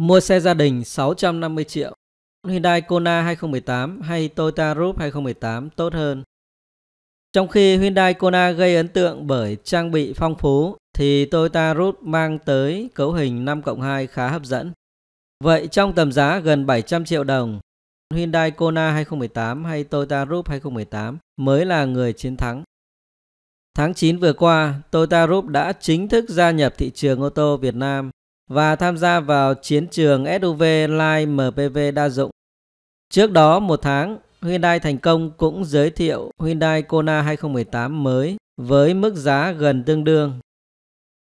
Mua xe gia đình 650 triệu. Hyundai Kona 2018 hay Toyota Rup 2018 tốt hơn. Trong khi Hyundai Kona gây ấn tượng bởi trang bị phong phú thì Toyota Rup mang tới cấu hình 5 cộng 2 khá hấp dẫn. Vậy trong tầm giá gần 700 triệu đồng, Hyundai Kona 2018 hay Toyota Rup 2018 mới là người chiến thắng. Tháng 9 vừa qua, Toyota Rup đã chính thức gia nhập thị trường ô tô Việt Nam và tham gia vào chiến trường SUV Line MPV đa dụng. Trước đó một tháng, Hyundai thành công cũng giới thiệu Hyundai Kona 2018 mới với mức giá gần tương đương.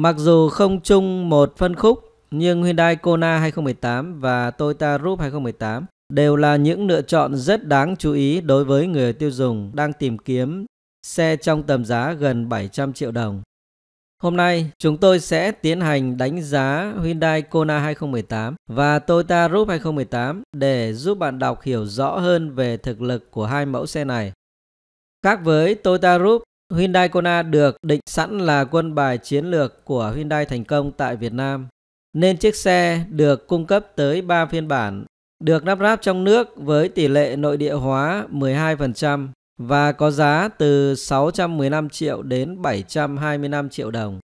Mặc dù không chung một phân khúc, nhưng Hyundai Kona 2018 và Toyota Rup 2018 đều là những lựa chọn rất đáng chú ý đối với người tiêu dùng đang tìm kiếm xe trong tầm giá gần 700 triệu đồng. Hôm nay chúng tôi sẽ tiến hành đánh giá Hyundai Kona 2018 và Toyota Rup 2018 để giúp bạn đọc hiểu rõ hơn về thực lực của hai mẫu xe này. Khác với Toyota Rup, Hyundai Kona được định sẵn là quân bài chiến lược của Hyundai thành công tại Việt Nam, nên chiếc xe được cung cấp tới 3 phiên bản, được lắp ráp trong nước với tỷ lệ nội địa hóa 12%, và có giá từ 615 triệu đến 725 triệu đồng.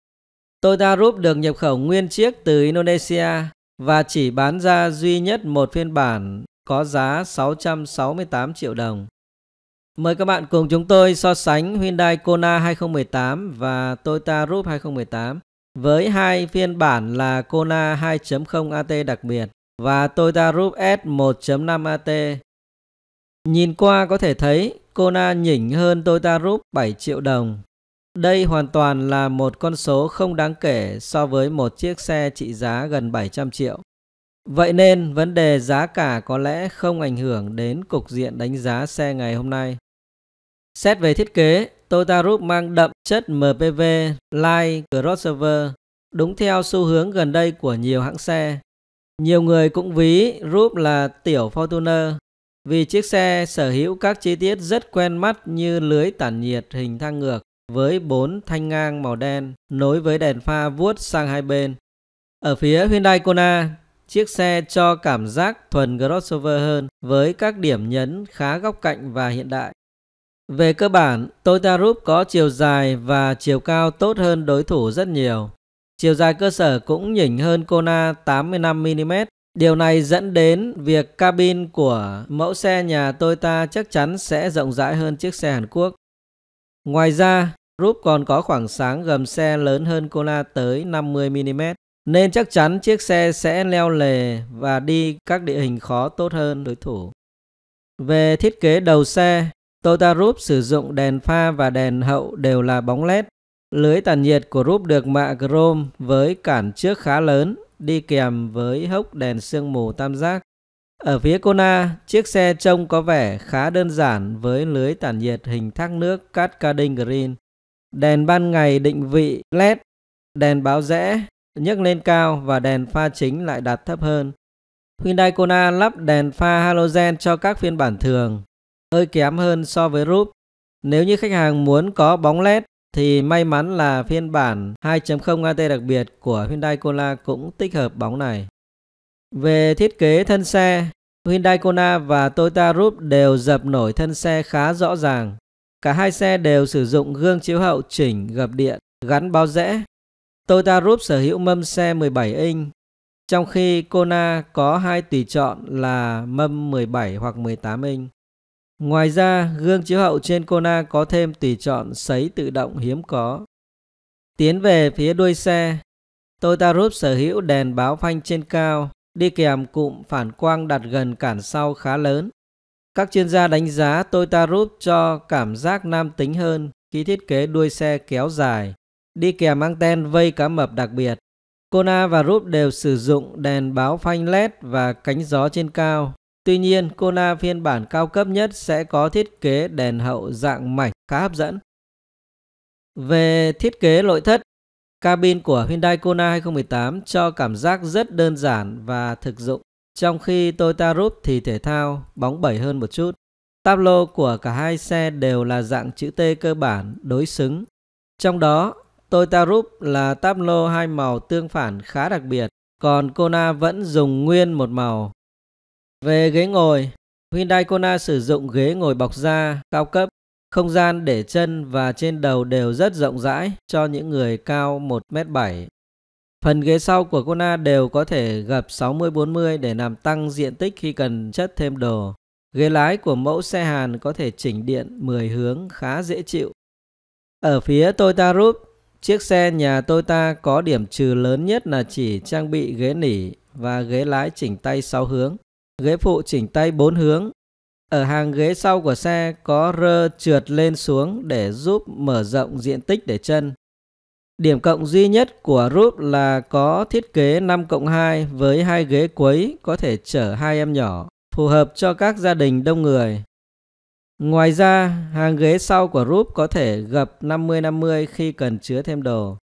Toyota Group được nhập khẩu nguyên chiếc từ Indonesia và chỉ bán ra duy nhất một phiên bản có giá 668 triệu đồng. Mời các bạn cùng chúng tôi so sánh Hyundai Kona 2018 và Toyota Group 2018 với hai phiên bản là Kona 2.0 AT đặc biệt và Toyota Group S 1.5 AT. Nhìn qua có thể thấy Kona nhỉnh hơn Toyota Rup 7 triệu đồng. Đây hoàn toàn là một con số không đáng kể so với một chiếc xe trị giá gần 700 triệu. Vậy nên vấn đề giá cả có lẽ không ảnh hưởng đến cục diện đánh giá xe ngày hôm nay. Xét về thiết kế, Toyota Rup mang đậm chất MPV, Light, Crossover, đúng theo xu hướng gần đây của nhiều hãng xe. Nhiều người cũng ví Rup là tiểu Fortuner, vì chiếc xe sở hữu các chi tiết rất quen mắt như lưới tản nhiệt hình thang ngược với bốn thanh ngang màu đen nối với đèn pha vuốt sang hai bên. Ở phía Hyundai Kona, chiếc xe cho cảm giác thuần crossover hơn với các điểm nhấn khá góc cạnh và hiện đại. Về cơ bản, Toyota Rup có chiều dài và chiều cao tốt hơn đối thủ rất nhiều. Chiều dài cơ sở cũng nhỉnh hơn Kona 85mm Điều này dẫn đến việc cabin của mẫu xe nhà Toyota chắc chắn sẽ rộng rãi hơn chiếc xe Hàn Quốc. Ngoài ra, Group còn có khoảng sáng gầm xe lớn hơn Kona tới 50mm, nên chắc chắn chiếc xe sẽ leo lề và đi các địa hình khó tốt hơn đối thủ. Về thiết kế đầu xe, Toyota Group sử dụng đèn pha và đèn hậu đều là bóng LED. Lưới tản nhiệt của Group được mạ chrome với cản trước khá lớn đi kèm với hốc đèn sương mù tam giác. Ở phía Kona, chiếc xe trông có vẻ khá đơn giản với lưới tản nhiệt hình thác nước Cascading Green. Đèn ban ngày định vị LED, đèn báo rẽ nhấc lên cao và đèn pha chính lại đặt thấp hơn. Hyundai Kona lắp đèn pha halogen cho các phiên bản thường, hơi kém hơn so với Rúp. Nếu như khách hàng muốn có bóng LED thì may mắn là phiên bản 2.0 AT đặc biệt của Hyundai Kona cũng tích hợp bóng này. Về thiết kế thân xe, Hyundai Kona và Toyota Rup đều dập nổi thân xe khá rõ ràng. Cả hai xe đều sử dụng gương chiếu hậu chỉnh gập điện, gắn bao rẽ. Toyota Rup sở hữu mâm xe 17 inch, trong khi Kona có hai tùy chọn là mâm 17 hoặc 18 inch. Ngoài ra, gương chiếu hậu trên Kona có thêm tùy chọn sấy tự động hiếm có. Tiến về phía đuôi xe, Toyota Group sở hữu đèn báo phanh trên cao, đi kèm cụm phản quang đặt gần cản sau khá lớn. Các chuyên gia đánh giá Toyota Group cho cảm giác nam tính hơn khi thiết kế đuôi xe kéo dài, đi kèm anten vây cá mập đặc biệt. Kona và Group đều sử dụng đèn báo phanh LED và cánh gió trên cao Tuy nhiên, Kona phiên bản cao cấp nhất sẽ có thiết kế đèn hậu dạng mảnh khá hấp dẫn. Về thiết kế nội thất, cabin của Hyundai Kona 2018 cho cảm giác rất đơn giản và thực dụng, trong khi Toyota Rup thì thể thao, bóng bẩy hơn một chút. Tablo của cả hai xe đều là dạng chữ T cơ bản đối xứng. Trong đó, Toyota Rup là tablo hai màu tương phản khá đặc biệt, còn Kona vẫn dùng nguyên một màu về ghế ngồi, Hyundai Kona sử dụng ghế ngồi bọc da cao cấp, không gian để chân và trên đầu đều rất rộng rãi cho những người cao 1m7. Phần ghế sau của Kona đều có thể gập 60-40 để làm tăng diện tích khi cần chất thêm đồ. Ghế lái của mẫu xe Hàn có thể chỉnh điện 10 hướng khá dễ chịu. Ở phía Toyota Group, chiếc xe nhà Toyota có điểm trừ lớn nhất là chỉ trang bị ghế nỉ và ghế lái chỉnh tay 6 hướng. Ghế phụ chỉnh tay bốn hướng. Ở hàng ghế sau của xe có rơ trượt lên xuống để giúp mở rộng diện tích để chân. Điểm cộng duy nhất của Rúp là có thiết kế 5 cộng 2 với hai ghế quấy có thể chở hai em nhỏ, phù hợp cho các gia đình đông người. Ngoài ra, hàng ghế sau của Rúp có thể gập 50-50 khi cần chứa thêm đồ.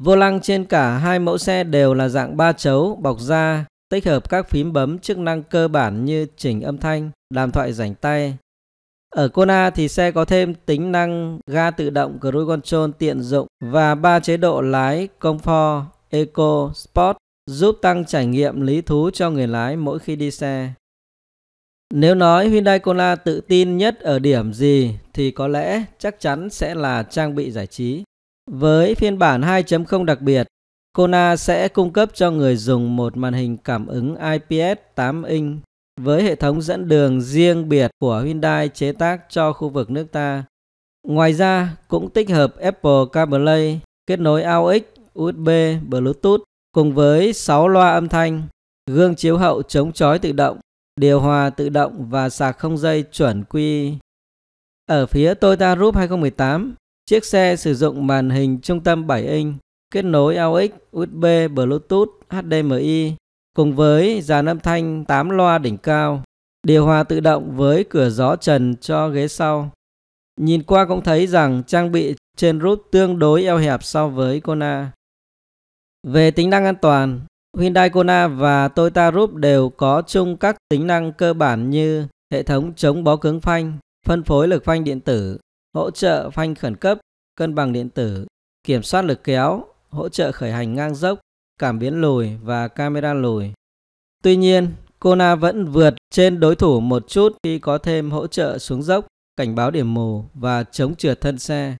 Vô lăng trên cả hai mẫu xe đều là dạng ba chấu bọc da Tích hợp các phím bấm chức năng cơ bản như chỉnh âm thanh, đàm thoại rảnh tay. Ở Kona thì xe có thêm tính năng ga tự động Cruise Control tiện dụng và ba chế độ lái Comfort, Eco, Sport giúp tăng trải nghiệm lý thú cho người lái mỗi khi đi xe. Nếu nói Hyundai Kona tự tin nhất ở điểm gì thì có lẽ chắc chắn sẽ là trang bị giải trí. Với phiên bản 2.0 đặc biệt, Kona sẽ cung cấp cho người dùng một màn hình cảm ứng IPS 8 inch với hệ thống dẫn đường riêng biệt của Hyundai chế tác cho khu vực nước ta. Ngoài ra, cũng tích hợp Apple CarPlay, kết nối AUX, USB, Bluetooth cùng với 6 loa âm thanh, gương chiếu hậu chống chói tự động, điều hòa tự động và sạc không dây chuẩn quy. Ở phía Toyota Group 2018, chiếc xe sử dụng màn hình trung tâm 7 inch kết nối AUX, USB, Bluetooth, HDMI cùng với dàn âm thanh 8 loa đỉnh cao, điều hòa tự động với cửa gió trần cho ghế sau. Nhìn qua cũng thấy rằng trang bị trên rút tương đối eo hẹp so với Kona. Về tính năng an toàn, Hyundai Kona và Toyota Rup đều có chung các tính năng cơ bản như hệ thống chống bó cứng phanh, phân phối lực phanh điện tử, hỗ trợ phanh khẩn cấp, cân bằng điện tử, kiểm soát lực kéo, hỗ trợ khởi hành ngang dốc, cảm biến lùi và camera lùi. Tuy nhiên, Kona vẫn vượt trên đối thủ một chút khi có thêm hỗ trợ xuống dốc, cảnh báo điểm mù và chống trượt thân xe.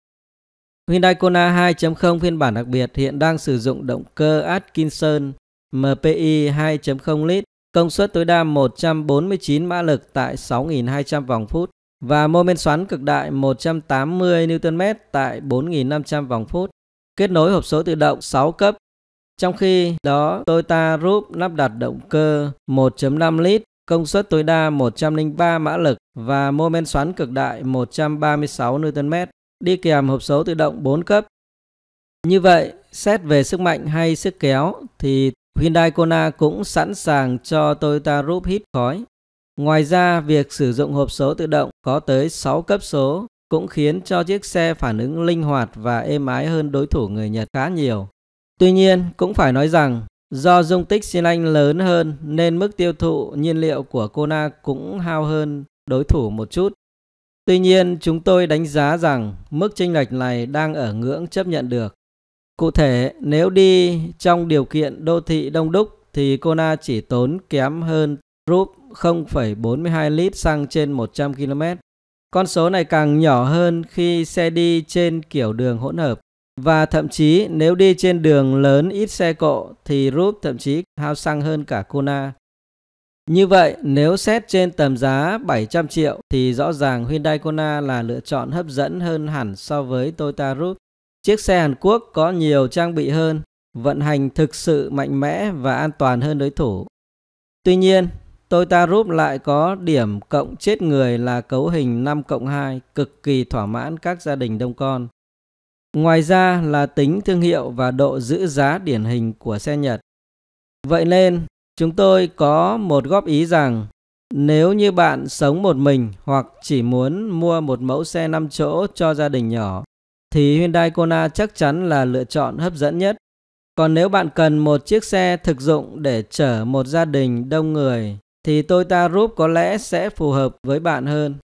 Hyundai Kona 2.0 phiên bản đặc biệt hiện đang sử dụng động cơ Atkinson MPI 2.0 lít, công suất tối đa 149 mã lực tại 6.200 vòng phút và mô men xoắn cực đại 180 Nm tại 4.500 vòng phút kết nối hộp số tự động 6 cấp. Trong khi đó, Toyota Group lắp đặt động cơ 1.5 lít, công suất tối đa 103 mã lực và mô men xoắn cực đại 136 Nm, đi kèm hộp số tự động 4 cấp. Như vậy, xét về sức mạnh hay sức kéo thì Hyundai Kona cũng sẵn sàng cho Toyota Group hít khói. Ngoài ra, việc sử dụng hộp số tự động có tới 6 cấp số cũng khiến cho chiếc xe phản ứng linh hoạt và êm ái hơn đối thủ người Nhật khá nhiều. Tuy nhiên, cũng phải nói rằng, do dung tích xi lanh lớn hơn nên mức tiêu thụ nhiên liệu của Kona cũng hao hơn đối thủ một chút. Tuy nhiên, chúng tôi đánh giá rằng mức chênh lệch này đang ở ngưỡng chấp nhận được. Cụ thể, nếu đi trong điều kiện đô thị đông đúc thì Kona chỉ tốn kém hơn Rup 0,42 lít xăng trên 100 km. Con số này càng nhỏ hơn khi xe đi trên kiểu đường hỗn hợp. Và thậm chí nếu đi trên đường lớn ít xe cộ thì Rúp thậm chí hao xăng hơn cả Kona. Như vậy, nếu xét trên tầm giá 700 triệu thì rõ ràng Hyundai Kona là lựa chọn hấp dẫn hơn hẳn so với Toyota Rút. Chiếc xe Hàn Quốc có nhiều trang bị hơn, vận hành thực sự mạnh mẽ và an toàn hơn đối thủ. Tuy nhiên, tôi ta rút lại có điểm cộng chết người là cấu hình 5 cộng 2 cực kỳ thỏa mãn các gia đình đông con. Ngoài ra là tính thương hiệu và độ giữ giá điển hình của xe Nhật. Vậy nên, chúng tôi có một góp ý rằng nếu như bạn sống một mình hoặc chỉ muốn mua một mẫu xe 5 chỗ cho gia đình nhỏ thì Hyundai Kona chắc chắn là lựa chọn hấp dẫn nhất. Còn nếu bạn cần một chiếc xe thực dụng để chở một gia đình đông người thì Toyota Group có lẽ sẽ phù hợp với bạn hơn.